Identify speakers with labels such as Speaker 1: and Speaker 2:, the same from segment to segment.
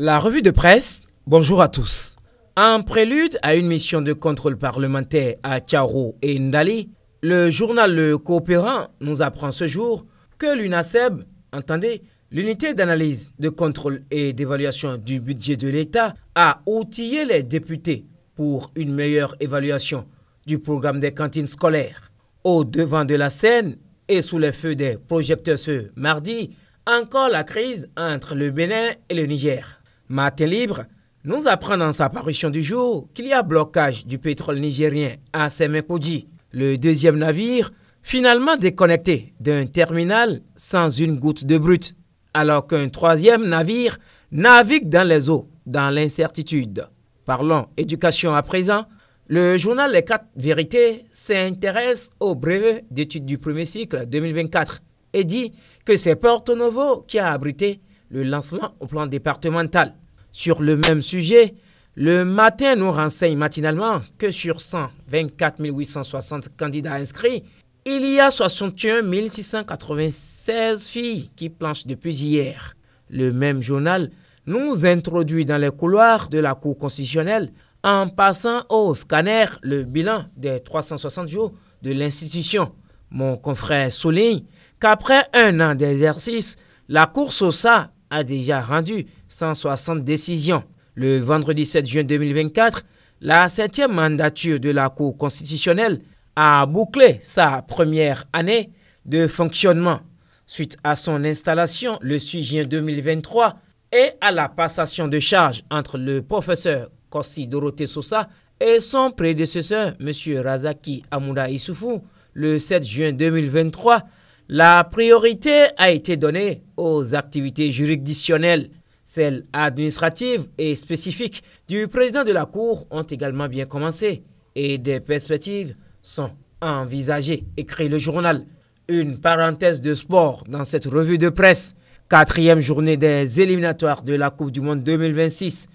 Speaker 1: La revue de presse, bonjour à tous. En prélude à une mission de contrôle parlementaire à Tiaro et Ndali, le journal Le Coopérant nous apprend ce jour que l'UNASEB, entendez, l'unité d'analyse, de contrôle et d'évaluation du budget de l'État, a outillé les députés pour une meilleure évaluation du programme des cantines scolaires. Au devant de la scène et sous les feux des projecteurs ce mardi, encore la crise entre le Bénin et le Niger. Maté Libre nous apprend dans sa parution du jour qu'il y a blocage du pétrole nigérien à Semekoji, le deuxième navire finalement déconnecté d'un terminal sans une goutte de brut, alors qu'un troisième navire navigue dans les eaux, dans l'incertitude. Parlons éducation à présent. Le journal Les Quatre Vérités s'intéresse au brevet d'études du premier cycle 2024 et dit que c'est Porto Novo qui a abrité le lancement au plan départemental. Sur le même sujet, le matin nous renseigne matinalement que sur 124 860 candidats inscrits, il y a 61 696 filles qui planchent depuis hier. Le même journal nous introduit dans les couloirs de la Cour constitutionnelle en passant au scanner le bilan des 360 jours de l'institution. Mon confrère souligne qu'après un an d'exercice, la Cour SOSA a déjà rendu 160 décisions. Le vendredi 7 juin 2024, la septième mandature de la Cour constitutionnelle a bouclé sa première année de fonctionnement suite à son installation le 6 juin 2023 et à la passation de charge entre le professeur Kossi Dorothée Sosa et son prédécesseur, M. Razaki Amouda Issoufou, le 7 juin 2023, la priorité a été donnée aux activités juridictionnelles. Celles administratives et spécifiques du président de la Cour ont également bien commencé et des perspectives sont envisagées, écrit le journal. Une parenthèse de sport dans cette revue de presse. Quatrième journée des éliminatoires de la Coupe du Monde 2026.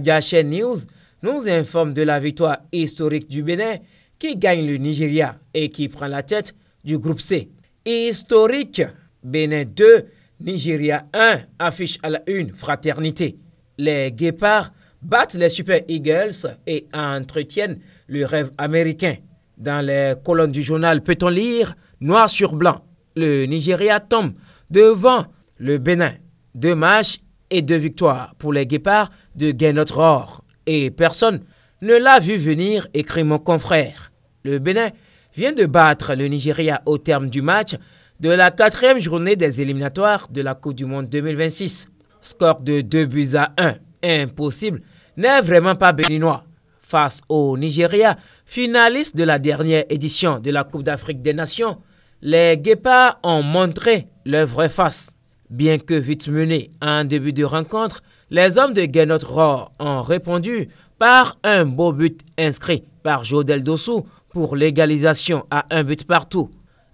Speaker 1: Gachet News nous informe de la victoire historique du Bénin qui gagne le Nigeria et qui prend la tête du groupe C historique. Bénin 2, Nigeria 1 affiche à la une fraternité. Les guépards battent les Super Eagles et entretiennent le rêve américain. Dans les colonnes du journal, peut-on lire noir sur blanc Le Nigeria tombe devant le Bénin. Deux matchs et deux victoires pour les guépards de notre Or. Et personne ne l'a vu venir, écrit mon confrère. Le Bénin vient de battre le Nigeria au terme du match de la quatrième journée des éliminatoires de la Coupe du Monde 2026. Score de 2 buts à 1, impossible, n'est vraiment pas béninois. Face au Nigeria, finaliste de la dernière édition de la Coupe d'Afrique des Nations, les Guépards ont montré leur vraie face. Bien que vite menés en début de rencontre, les hommes de Guénot ont répondu par un beau but inscrit par Jodel Dossou pour l'égalisation à un but partout.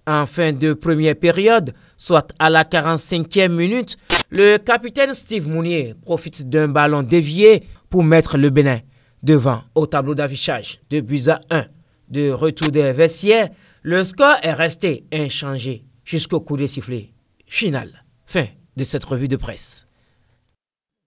Speaker 1: En fin de première période, soit à la 45e minute, le capitaine Steve Mounier profite d'un ballon dévié pour mettre le Bénin devant au tableau d'affichage de buts à 1. De retour des vestiaires, le score est resté inchangé jusqu'au coup de sifflet final. Fin de cette revue de presse.